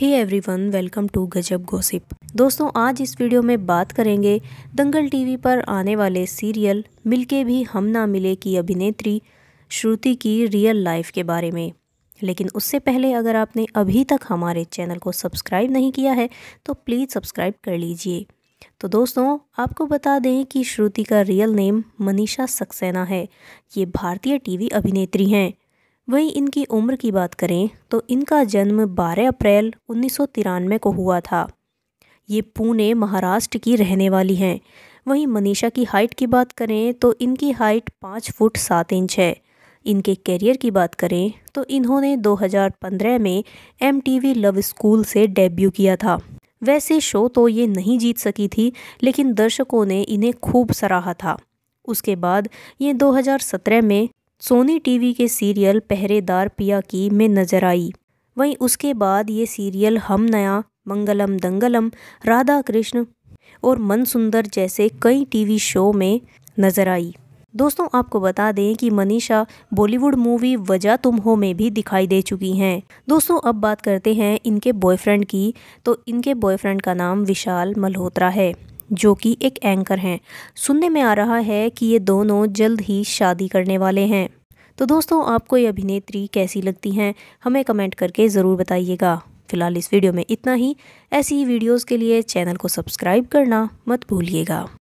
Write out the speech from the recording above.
he everyone welcome to Gajab gossip दोस्तों आज इस वीडियो में बात करेंगे दंगल टीवी पर आने वाले सीरियल मिलके भी हम ना मिले की अभिनेत्री श्रुति की रियल लाइफ के बारे में लेकिन उससे पहले अगर आपने अभी तक हमारे चैनल को सब्सक्राइब नहीं किया है तो प्लीज़ सब्सक्राइब कर लीजिए तो दोस्तों आपको बता दें कि श्रुति का रियल नेम मनीषा सक्सेना है ये भारतीय टीवी अभिनेत्री हैं वहीं इनकी उम्र की बात करें तो इनका जन्म 12 अप्रैल उन्नीस को हुआ था ये पुणे महाराष्ट्र की रहने वाली हैं वहीं मनीषा की हाइट की बात करें तो इनकी हाइट पाँच फुट सात इंच है इनके कैरियर की बात करें तो इन्होंने 2015 में एम लव स्कूल से डेब्यू किया था वैसे शो तो ये नहीं जीत सकी थी लेकिन दर्शकों ने इन्हें खूब सराहा था उसके बाद ये 2017 में सोनी टीवी के सीरियल पहरेदार पिया की में नजर आई वहीं उसके बाद ये सीरियल हम नया मंगलम दंगलम राधा कृष्ण और मन सुंदर जैसे कई टीवी शो में नजर आई दोस्तों आपको बता दें कि मनीषा बॉलीवुड मूवी वजह तुम हो में भी दिखाई दे चुकी हैं दोस्तों अब बात करते हैं इनके बॉयफ्रेंड की तो इनके बॉयफ्रेंड का नाम विशाल मल्होत्रा है जो कि एक एंकर हैं सुनने में आ रहा है कि ये दोनों जल्द ही शादी करने वाले हैं तो दोस्तों आपको ये अभिनेत्री कैसी लगती हैं हमें कमेंट करके ज़रूर बताइएगा फ़िलहाल इस वीडियो में इतना ही ऐसी ही वीडियोज़ के लिए चैनल को सब्सक्राइब करना मत भूलिएगा